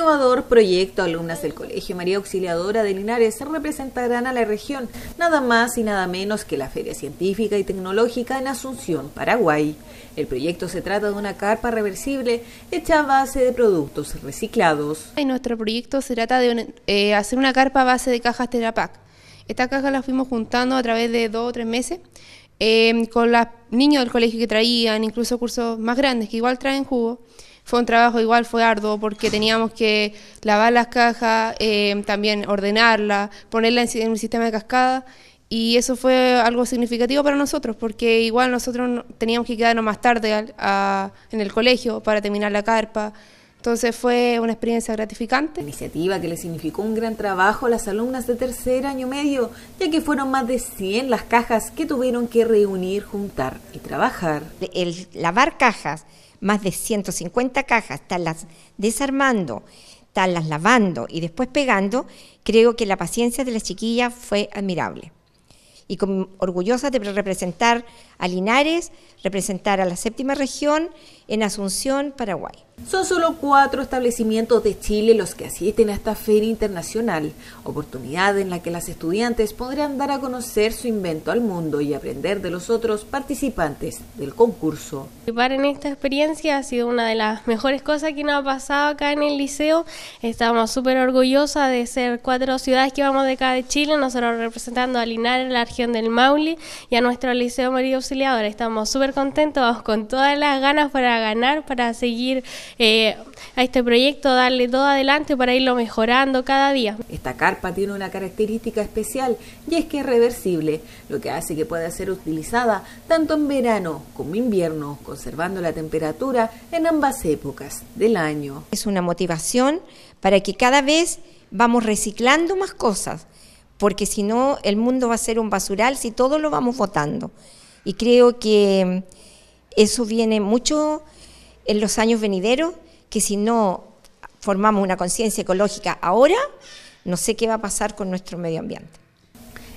innovador proyecto, alumnas del Colegio María Auxiliadora de Linares representarán a la región nada más y nada menos que la Feria Científica y Tecnológica en Asunción, Paraguay. El proyecto se trata de una carpa reversible hecha a base de productos reciclados. En nuestro proyecto se trata de eh, hacer una carpa a base de cajas Terapac. Esta caja la fuimos juntando a través de dos o tres meses Em, con los niños del colegio que traían, incluso cursos más grandes que igual traen jugo. Fue un trabajo igual, fue arduo porque teníamos que lavar las cajas, em, también ordenarlas, ponerlas en un sistema de cascada y eso fue algo significativo para nosotros porque igual nosotros teníamos que quedarnos más tarde en el colegio para terminar la carpa. Entonces fue una experiencia gratificante. Iniciativa que le significó un gran trabajo a las alumnas de tercer año medio, ya que fueron más de 100 las cajas que tuvieron que reunir, juntar y trabajar. El lavar cajas, más de 150 cajas, las desarmando, las lavando y después pegando, creo que la paciencia de las chiquillas fue admirable. Y orgullosa de representar a Linares, representar a la séptima región en Asunción, Paraguay. Son solo cuatro establecimientos de Chile los que asisten a esta feria internacional, oportunidad en la que las estudiantes podrán dar a conocer su invento al mundo y aprender de los otros participantes del concurso. Participar en esta experiencia ha sido una de las mejores cosas que nos ha pasado acá en el liceo. Estamos súper orgullosas de ser cuatro ciudades que vamos de acá de Chile, nosotros representando a Linares, la región del Maule y a nuestro liceo María Auxiliadora. Estamos súper contentos, con todas las ganas para ganar, para seguir eh, a este proyecto, darle todo adelante para irlo mejorando cada día. Esta carpa tiene una característica especial y es que es reversible, lo que hace que pueda ser utilizada tanto en verano como invierno, conservando la temperatura en ambas épocas del año. Es una motivación para que cada vez vamos reciclando más cosas, porque si no el mundo va a ser un basural si todo lo vamos votando. Y creo que mm, eso viene mucho en los años venideros que si no formamos una conciencia ecológica ahora, no sé qué va a pasar con nuestro medio ambiente.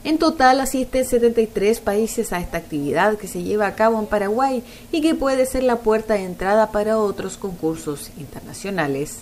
En total asisten 73 países a esta actividad que se lleva a cabo en Paraguay y que puede ser la puerta de entrada para otros concursos internacionales.